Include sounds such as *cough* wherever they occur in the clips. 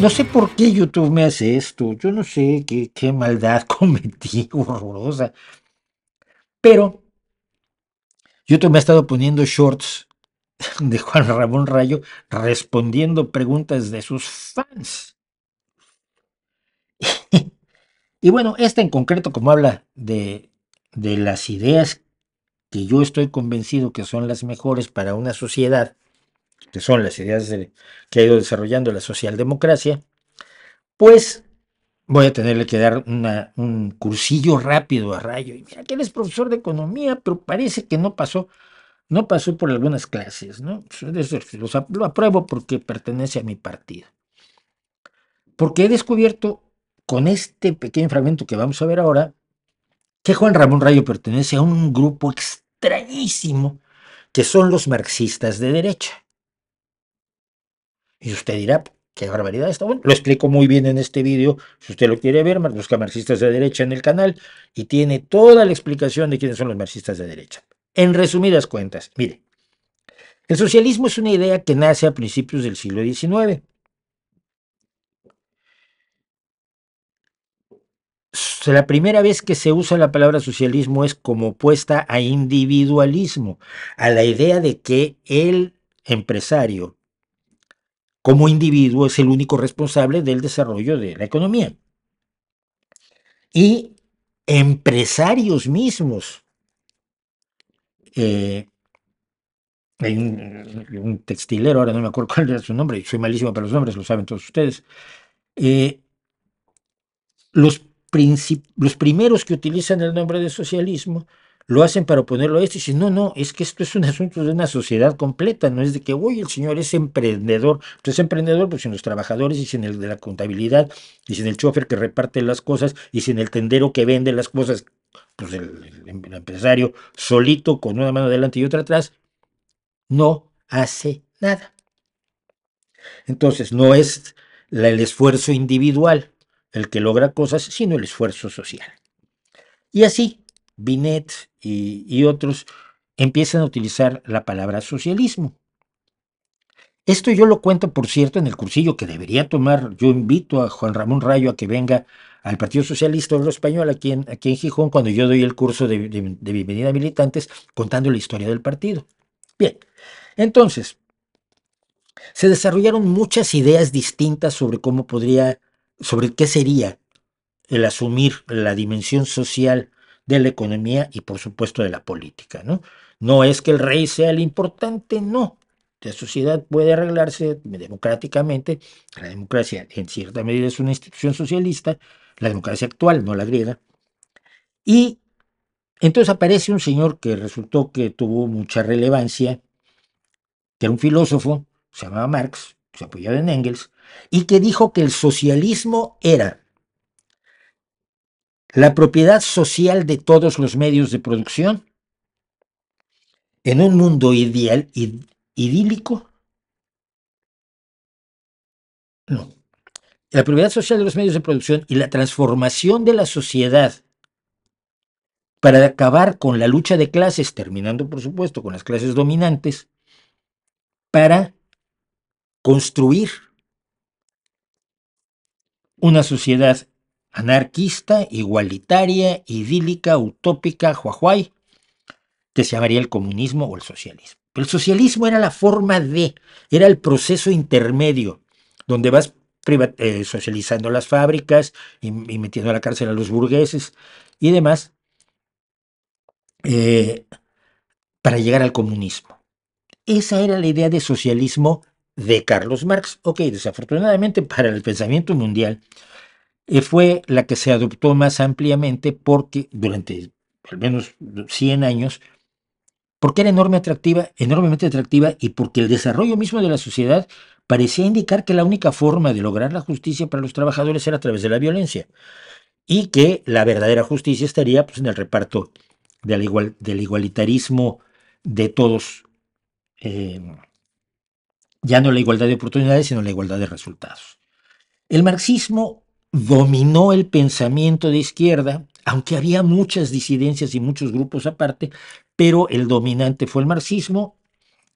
No sé por qué YouTube me hace esto. Yo no sé qué, maldad *laughs* cometí horrorosa. Pero YouTube me ha estado poniendo shorts *laughs* de Juan Ramón Rayo respondiendo preguntas de sus fans. y bueno, esta en concreto, como habla de las ideas que yo estoy convencido que son las mejores para una sociedad, que son las ideas que ha ido desarrollando la socialdemocracia, pues voy a tenerle que dar un cursillo rápido a Rayo. Y mira que él es profesor de economía, pero parece que no pasó, no pasó por algunas clases, ¿no? lo apruebo porque pertenece a mi partido. Porque he descubierto con este pequeño fragmento que vamos a ver ahora, que Juan Ramón Rayo pertenece a un grupo extrañísimo que son los marxistas de derecha. Y usted dirá, qué barbaridad está. Bueno, lo explico muy bien en este vídeo. Si usted lo quiere ver, busca marxistas de derecha en el canal y tiene toda la explicación de quiénes son los marxistas de derecha. En resumidas cuentas, mire, el socialismo es una idea que nace a principios del siglo XIX. La primera vez que se usa la palabra socialismo es como opuesta a individualismo, a la idea de que el empresario, como individuo es el único responsable del desarrollo de la economía. Y empresarios mismos. Eh, hay un, textilero, ahora no me acuerdo cuál era su nombre, soy malísimo para los nombres, lo saben todos ustedes. Eh, los, los primeros que utilizan el nombre de socialismo lo hacen para oponerlo a esto y dicen, no, no, es que esto es un asunto de una sociedad completa, no es de que, uy, el señor es emprendedor. Entonces, emprendedor, pues sin los trabajadores y sin el de la contabilidad y sin el chofer que reparte las cosas y sin el tendero que vende las cosas, pues el, empresario solito con una mano adelante y otra atrás, no hace nada. Entonces, no es el esfuerzo individual el que logra cosas, sino el esfuerzo social. Y así, Binet y, otros empiezan a utilizar la palabra socialismo. Esto yo lo cuento, por cierto, en el cursillo que debería tomar. Yo invito a Juan Ramón Rayo a que venga al Partido Socialista Obrero Español aquí en, aquí en Gijón cuando yo doy el curso de, de, bienvenida a militantes contando la historia del partido. Bien, entonces, se desarrollaron muchas ideas distintas sobre cómo podría, sobre qué sería el asumir la dimensión social de la economía y por supuesto de la política. No, no es que el rey sea el importante, no. La sociedad puede arreglarse democráticamente. La democracia en cierta medida es una institución socialista, la democracia actual, no la griega. Y entonces aparece un señor que resultó que tuvo mucha relevancia, que era un filósofo, se llamaba Marx, se apoyaba en Engels, y que dijo que el socialismo era la propiedad social de todos los medios de producción. En un mundo ideal, y idílico, no. La propiedad social de los medios de producción y la transformación de la sociedad para acabar con la lucha de clases, terminando por supuesto con las clases dominantes, para construir una sociedad anarquista, igualitaria, idílica, utópica, juajuay, que se llamaría el comunismo o el socialismo. el socialismo era la forma de, era el proceso intermedio, donde vas eh, socializando las fábricas y, metiendo a la cárcel a los burgueses y demás, eh, para llegar al comunismo. Esa era la idea de socialismo de Carlos Marx. Ok, desafortunadamente para el pensamiento mundial, eh, fue la que se adoptó más ampliamente porque durante al menos 100 años, porque era enorme atractiva, enormemente atractiva y porque el desarrollo mismo de la sociedad parecía indicar que la única forma de lograr la justicia para los trabajadores era a través de la violencia y que la verdadera justicia estaría pues, en el reparto del, igualitarismo de todos, eh, ya no la igualdad de oportunidades, sino la igualdad de resultados. El marxismo dominó el pensamiento de izquierda, aunque había muchas disidencias y muchos grupos aparte, pero el dominante fue el marxismo,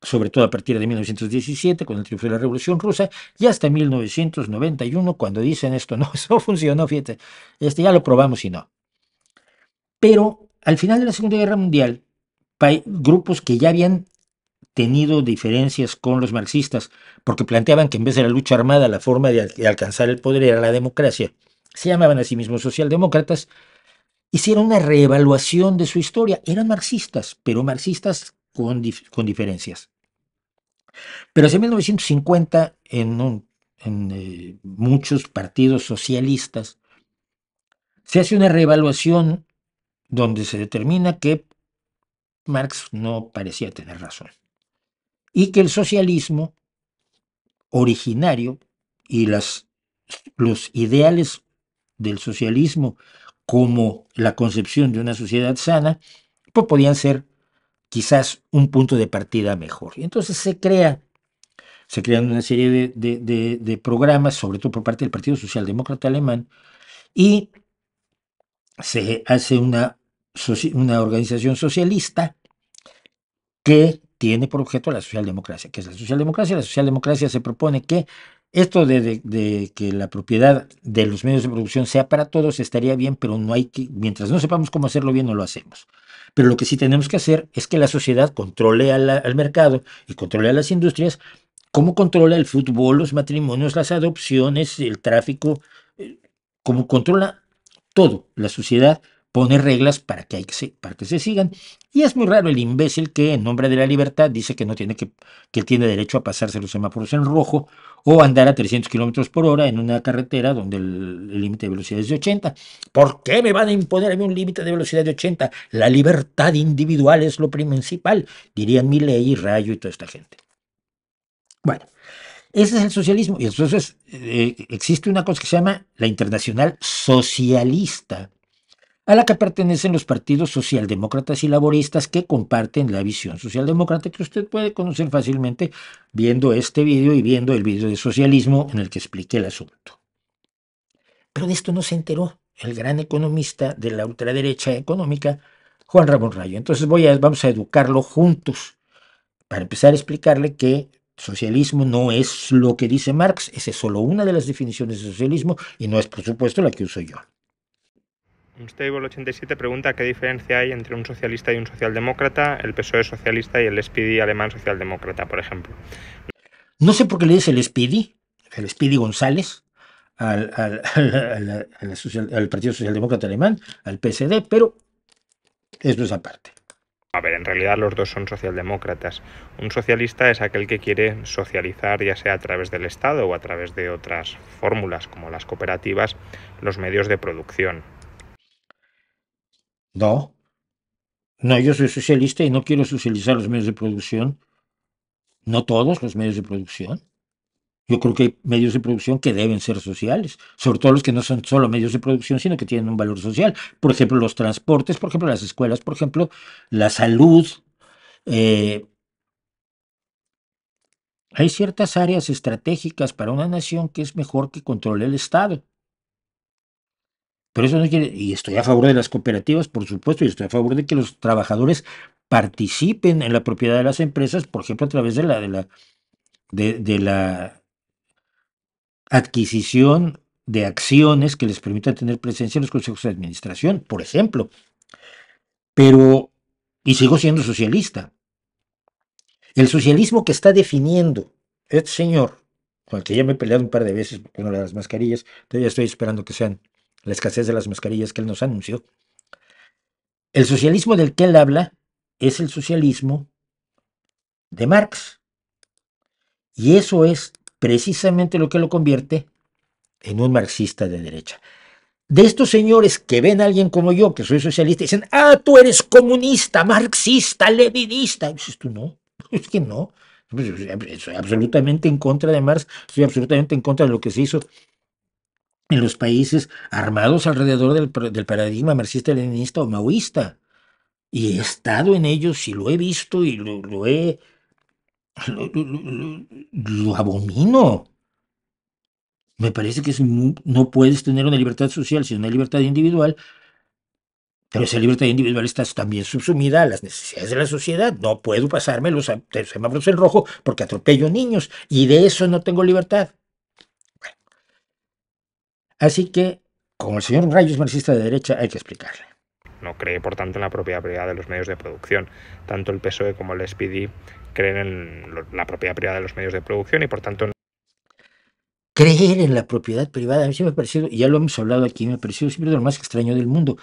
sobre todo a partir de 1917, con el triunfo de la Revolución Rusa, y hasta 1991, cuando dicen esto no, *laughs* eso funcionó, fíjate, este, ya lo probamos y no. Pero al final de la Segunda Guerra Mundial, grupos que ya habían tenido diferencias con los marxistas, porque planteaban que en vez de la lucha armada la forma de, alcanzar el poder era la democracia. Se llamaban a sí mismos socialdemócratas, hicieron una reevaluación de su historia. Eran marxistas, pero marxistas con, con diferencias. Pero hacia 1950, en, eh, muchos partidos socialistas, se hace una reevaluación donde se determina que Marx no parecía tener razón y que el socialismo originario y las, los ideales del socialismo como la concepción de una sociedad sana, pues podían ser quizás un punto de partida mejor. Y entonces se crea, se crean una serie de, de programas, sobre todo por parte del Partido Socialdemócrata Alemán, y se hace una, una organización socialista que tiene por objeto la socialdemocracia. ¿Qué es la socialdemocracia? La socialdemocracia se propone que esto de, que la propiedad de los medios de producción sea para todos estaría bien, pero no hay que, mientras no sepamos cómo hacerlo bien, no lo hacemos. Pero lo que sí tenemos que hacer es que la sociedad controle al mercado y controle a las industrias, como controla el fútbol, los matrimonios, las adopciones, el tráfico, eh, como controla todo la sociedad pone reglas para que, hay que se, para que se sigan. Y es muy raro el imbécil que en nombre de la libertad dice que no tiene que, que tiene derecho a pasarse los semáforos en rojo o andar a 300 kilómetros por hora en una carretera donde el límite de velocidad es de 80. ¿Por qué me van a imponer a mí un límite de velocidad de 80? La libertad individual es lo principal, dirían mi ley Rayo y toda esta gente. Bueno, ese es el socialismo. Y entonces eh, existe una cosa que se llama la internacional socialista a la que pertenecen los partidos socialdemócratas y laboristas que comparten la visión socialdemócrata que usted puede conocer fácilmente viendo este vídeo y viendo el vídeo de socialismo en el que expliqué el asunto. Pero de esto no se enteró el gran economista de la ultraderecha económica, Juan Ramón Rayo. Entonces voy a, vamos a educarlo juntos para empezar a explicarle que socialismo no es lo que dice Marx, esa es solo una de las definiciones de socialismo y no es por supuesto la que uso yo. Stable87 pregunta qué diferencia hay entre un socialista y un socialdemócrata, el PSOE socialista y el SPD alemán socialdemócrata, por ejemplo. No sé por qué le dice el SPD, el SPD González, *laughs* al, Partido Socialdemócrata Alemán, al PSD, pero esto es aparte. A ver, en realidad los dos son socialdemócratas. Un socialista es aquel que quiere socializar, ya sea a través del Estado o a través de otras fórmulas como las cooperativas, los medios de producción no. No, yo soy socialista y no quiero socializar los medios de producción. No todos los medios de producción. Yo creo que hay medios de producción que deben ser sociales, sobre todo los que no son solo medios de producción, sino que tienen un valor social. Por ejemplo, los transportes, por ejemplo, las escuelas, por ejemplo, la salud. Eh, hay ciertas áreas estratégicas para una nación que es mejor que controle el Estado. Pero eso no quiere, y estoy a favor de las cooperativas, por supuesto, y estoy a favor de que los trabajadores participen en la propiedad de las empresas, por ejemplo, a través de la, de la, adquisición de acciones que les permitan tener presencia en los consejos de administración, por ejemplo. Pero, y sigo siendo socialista. El socialismo que está definiendo este señor, con el que ya me he peleado un par de veces por no las mascarillas, todavía estoy esperando que sean la escasez de las mascarillas que él nos anunció. El socialismo del que él habla es el socialismo de Marx. Y eso es precisamente lo que lo convierte en un marxista de derecha. De estos señores que ven a alguien como yo, que soy socialista, dicen, ah, tú eres comunista, marxista, levidista. dices tú no, *laughs* es que no. Soy pues, pues, pues, absolutamente en contra de Marx, estoy absolutamente en contra de lo que se hizo en los países armados alrededor del, paradigma marxista-leninista o maoísta. Y he estado en ellos y lo he visto y lo, he... Lo, abomino. Me parece que no puedes tener una libertad social sin una libertad individual, pero esa libertad individual está también subsumida a las necesidades de la sociedad. No puedo pasarme los semáforos en rojo porque atropello niños y de eso no tengo libertad. Así que, como el señor Rayo es marxista de derecha, hay que explicarle. No cree, por tanto, en la propiedad privada de los medios de producción. Tanto el PSOE como el SPD creen en la propiedad privada de los medios de producción y, por tanto, en creer en la propiedad privada. A mí me ha parecido, y ya lo hemos hablado aquí, me ha parecido siempre lo más extraño del mundo.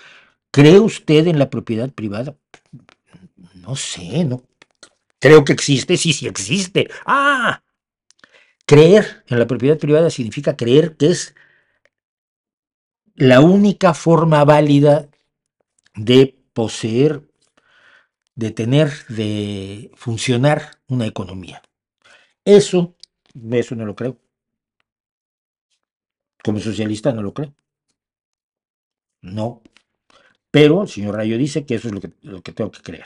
¿Cree usted en la propiedad privada? No sé, no. Creo que existe, sí, sí existe. ¡Ah! Creer en la propiedad privada significa creer que es la única forma válida de poseer, de tener, de funcionar una economía. Eso, eso no lo creo. Como socialista no lo creo. No. Pero el señor Rayo dice que eso es lo que, tengo que creer.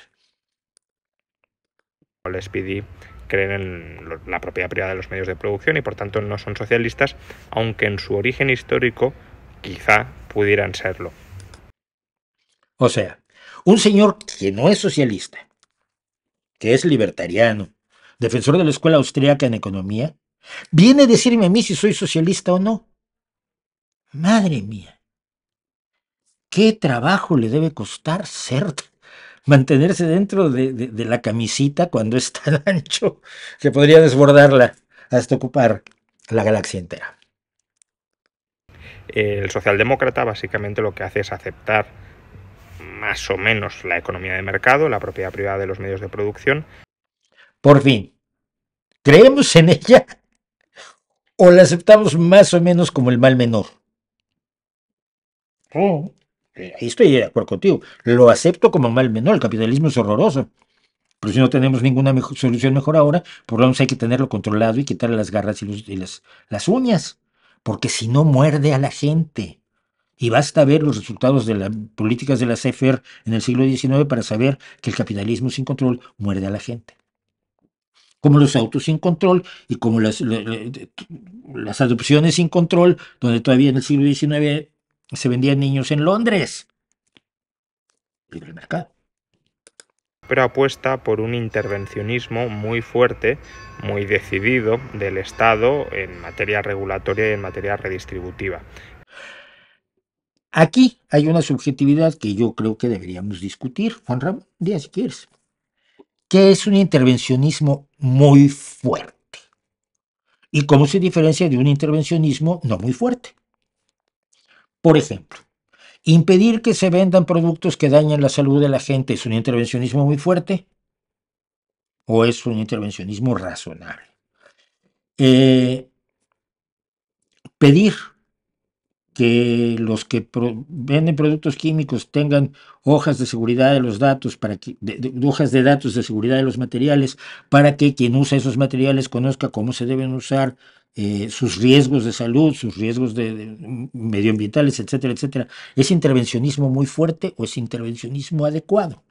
Les pedí creen en la propiedad privada de los medios de producción y por tanto no son socialistas, aunque en su origen histórico quizá pudieran serlo. O sea, un señor que no es socialista, que es libertariano, defensor de la escuela austríaca en economía, viene a decirme a mí si soy socialista o no. Madre mía, ¿qué trabajo le debe costar ser, mantenerse dentro de, de la camisita cuando es tan *laughs* ancho que podría desbordarla hasta ocupar la galaxia entera? El socialdemócrata básicamente lo que hace es aceptar más o menos la economía de mercado, la propiedad privada de los medios de producción. Por fin, ¿creemos en ella o la aceptamos más o menos como el mal menor? Oh, eh, estoy de acuerdo contigo. Lo acepto como mal menor. El capitalismo es horroroso. Pero si no tenemos ninguna solución mejor ahora, por lo menos hay que tenerlo controlado y quitarle las garras y, las uñas porque si no muerde a la gente. Y basta ver los resultados de las políticas de la CFR e en el siglo XIX para saber que el capitalismo sin control muerde a la gente. Como los autos sin control y como las, adopciones sin control, donde todavía en el siglo XIX se vendían niños en Londres. Libre mercado pero apuesta por un intervencionismo muy fuerte, muy decidido del Estado en materia regulatoria y en materia redistributiva. Aquí hay una subjetividad que yo creo que deberíamos discutir, Juan Ramón Díaz, quieres, que es un intervencionismo muy fuerte. ¿Y cómo se diferencia de un intervencionismo no muy fuerte? Por ejemplo, impedir que se vendan productos que dañan la salud de la gente es un intervencionismo muy fuerte o es un intervencionismo razonable. Eh, pedir que los que venden productos químicos tengan hojas de seguridad de los datos, para que, hojas de datos de seguridad de los materiales, para que quien usa esos materiales conozca cómo se deben usar, eh, sus riesgos de salud, sus riesgos de, medioambientales, etcétera, etcétera. ¿Es intervencionismo muy fuerte o es intervencionismo adecuado?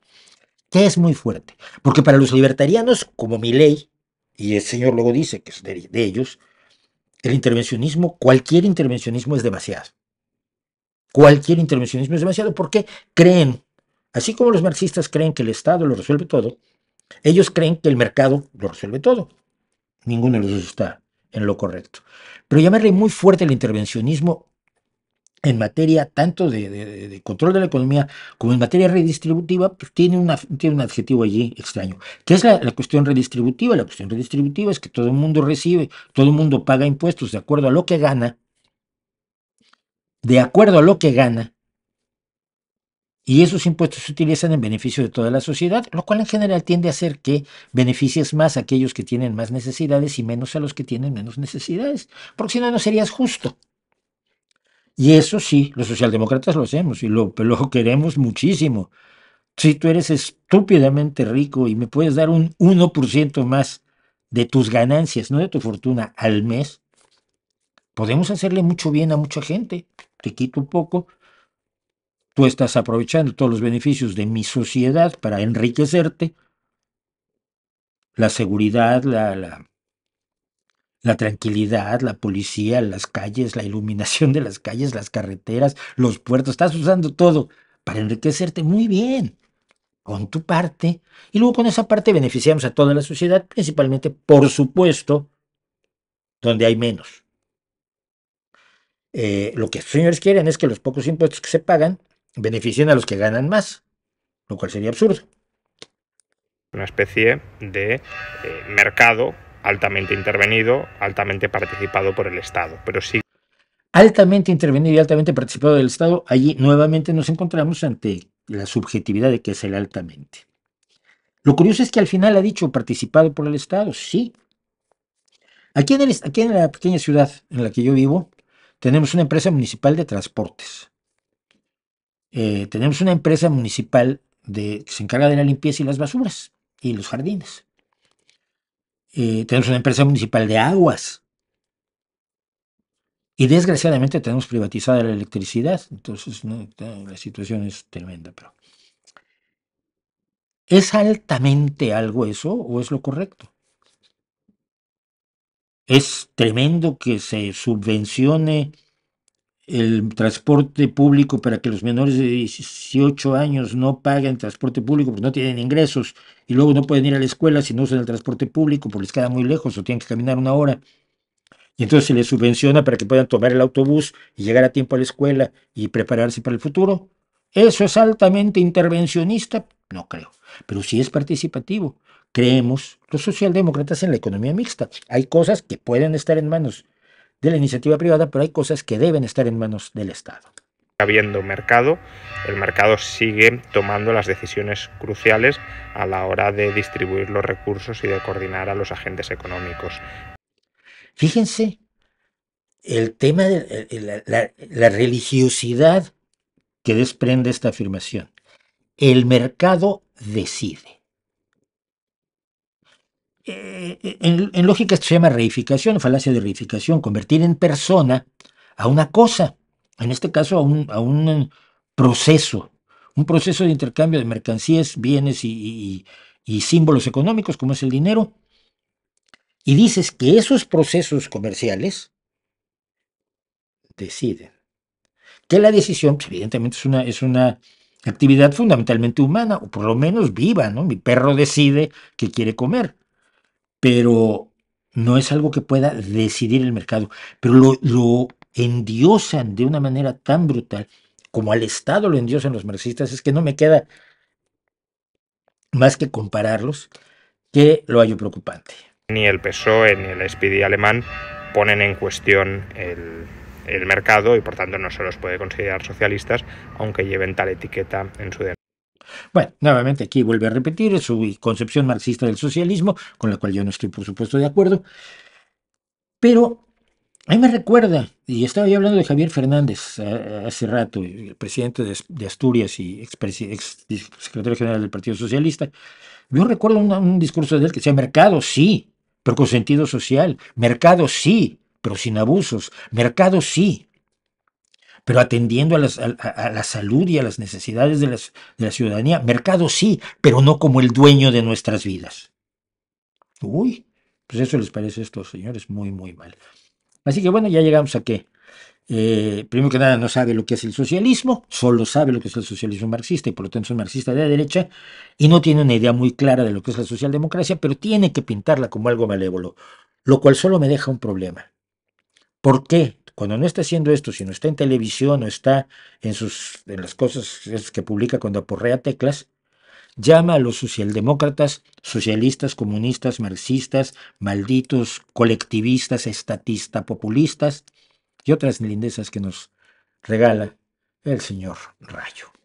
¿Qué es muy fuerte? Porque para los libertarianos, como mi ley, y el señor luego dice que es de, ellos, el intervencionismo, cualquier intervencionismo es demasiado. Cualquier intervencionismo es demasiado porque creen, así como los marxistas creen que el Estado lo resuelve todo, ellos creen que el mercado lo resuelve todo. Ninguno de los dos está en lo correcto. Pero llamarle muy fuerte el intervencionismo en materia tanto de, control de la economía como en materia redistributiva, pues tiene, una, tiene un adjetivo allí extraño, que es la, cuestión redistributiva. La cuestión redistributiva es que todo el mundo recibe, todo el mundo paga impuestos de acuerdo a lo que gana, de acuerdo a lo que gana, y esos impuestos se utilizan en beneficio de toda la sociedad, lo cual en general tiende a hacer que beneficies más a aquellos que tienen más necesidades y menos a los que tienen menos necesidades, porque si no, no serías justo. Y eso sí, los socialdemócratas lo hacemos y lo, queremos muchísimo. Si tú eres estúpidamente rico y me puedes dar un 1% más de tus ganancias, no de tu fortuna, al mes, podemos hacerle mucho bien a mucha gente. Te quito un poco, tú estás aprovechando todos los beneficios de mi sociedad para enriquecerte, la seguridad, la, la, tranquilidad, la policía, las calles, la iluminación de las calles, las carreteras, los puertos, estás usando todo para enriquecerte muy bien con tu parte, y luego con esa parte beneficiamos a toda la sociedad, principalmente, por supuesto, donde hay menos. Eh, lo que estos señores quieren es que los pocos impuestos que se pagan beneficien a los que ganan más, lo cual sería absurdo. Una especie de eh, mercado altamente intervenido, altamente participado por el Estado, pero sí. Altamente intervenido y altamente participado del Estado, allí nuevamente nos encontramos ante la subjetividad de que es el altamente. Lo curioso es que al final ha dicho participado por el Estado, sí. aquí en la pequeña ciudad en la que yo vivo, tenemos una empresa municipal de transportes. Eh, tenemos una empresa municipal que se encarga de la limpieza y las basuras y los jardines. Eh, tenemos una empresa municipal de aguas. Y desgraciadamente tenemos privatizada la electricidad. Entonces eh, la situación es tremenda. Pero ¿Es altamente algo eso o es lo correcto? Es tremendo que se subvencione el transporte público para que los menores de 18 años no paguen transporte público porque no tienen ingresos y luego no pueden ir a la escuela si no usan el transporte público porque les queda muy lejos o tienen que caminar una hora. Y entonces se les subvenciona para que puedan tomar el autobús y llegar a tiempo a la escuela y prepararse para el futuro. ¿Eso es altamente intervencionista? No creo, pero sí es participativo. Creemos, los socialdemócratas, en la economía mixta. Hay cosas que pueden estar en manos de la iniciativa privada, pero hay cosas que deben estar en manos del Estado. Habiendo mercado, el mercado sigue tomando las decisiones cruciales a la hora de distribuir los recursos y de coordinar a los agentes económicos. Fíjense, el tema de la, la religiosidad que desprende esta afirmación. El mercado decide. Eh, en, lógica esto se llama reificación, falacia de reificación, convertir en persona a una cosa, en este caso a un, proceso, un proceso de intercambio de mercancías, bienes y, símbolos económicos como es el dinero. Y dices que esos procesos comerciales deciden. Que la decisión, pues, evidentemente, es una, es una actividad fundamentalmente humana, o por lo menos viva, ¿no? Mi perro decide qué quiere comer pero no es algo que pueda decidir el mercado. Pero lo, endiosan de una manera tan brutal, como al Estado lo endiosan los marxistas, es que no me queda más que compararlos, que lo hallo preocupante. Ni el PSOE ni el SPD alemán ponen en cuestión el, el mercado y por tanto no se los puede considerar socialistas, aunque lleven tal etiqueta en su denuncia. Bueno, nuevamente aquí vuelve a repetir su concepción marxista del socialismo, con la cual yo no estoy por supuesto de acuerdo, pero ahí me recuerda, y estaba yo hablando de Javier Fernández eh, hace rato, el presidente de, Asturias y ex, secretario general del Partido Socialista, yo recuerdo un, un discurso de él que decía, mercado sí, pero con sentido social, mercado sí, pero sin abusos, mercado sí, pero atendiendo a, la salud y a las necesidades de, la ciudadanía. Mercado sí, pero no como el dueño de nuestras vidas. Uy, pues eso les parece a estos señores muy, muy mal. Así que bueno, ya llegamos a qué? Eh, primero que nada, no sabe lo que es el socialismo, solo sabe lo que es el socialismo marxista y por lo tanto es un marxista de la derecha y no tiene una idea muy clara de lo que es la socialdemocracia, pero tiene que pintarla como algo malévolo, lo cual solo me deja un problema. ¿Por qué cuando no está haciendo esto, sino está en televisión o está en, sus, en las cosas que publica cuando aporrea teclas, llama a los socialdemócratas, socialistas, comunistas, marxistas, malditos, colectivistas, estatistas, populistas y otras lindezas que nos regala el señor Rayo.